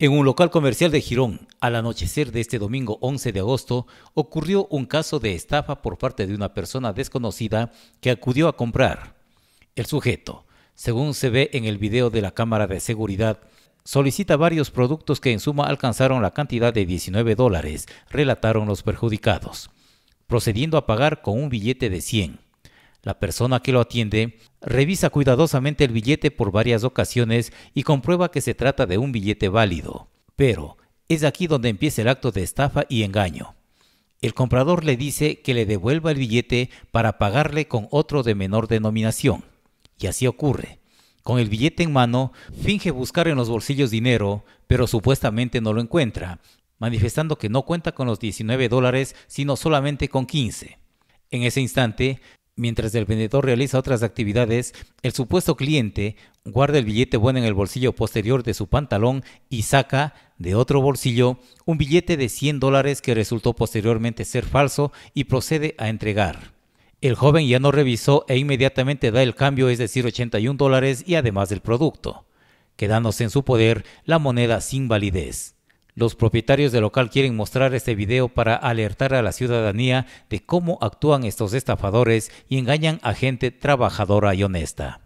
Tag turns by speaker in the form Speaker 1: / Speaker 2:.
Speaker 1: En un local comercial de Girón, al anochecer de este domingo 11 de agosto, ocurrió un caso de estafa por parte de una persona desconocida que acudió a comprar. El sujeto, según se ve en el video de la cámara de seguridad, solicita varios productos que en suma alcanzaron la cantidad de 19 dólares, relataron los perjudicados, procediendo a pagar con un billete de 100. La persona que lo atiende revisa cuidadosamente el billete por varias ocasiones y comprueba que se trata de un billete válido. Pero es aquí donde empieza el acto de estafa y engaño. El comprador le dice que le devuelva el billete para pagarle con otro de menor denominación. Y así ocurre. Con el billete en mano, finge buscar en los bolsillos dinero, pero supuestamente no lo encuentra, manifestando que no cuenta con los 19 dólares, sino solamente con 15. En ese instante, Mientras el vendedor realiza otras actividades, el supuesto cliente guarda el billete bueno en el bolsillo posterior de su pantalón y saca de otro bolsillo un billete de 100 dólares que resultó posteriormente ser falso y procede a entregar. El joven ya no revisó e inmediatamente da el cambio, es decir, 81 dólares y además del producto, quedándose en su poder la moneda sin validez. Los propietarios del local quieren mostrar este video para alertar a la ciudadanía de cómo actúan estos estafadores y engañan a gente trabajadora y honesta.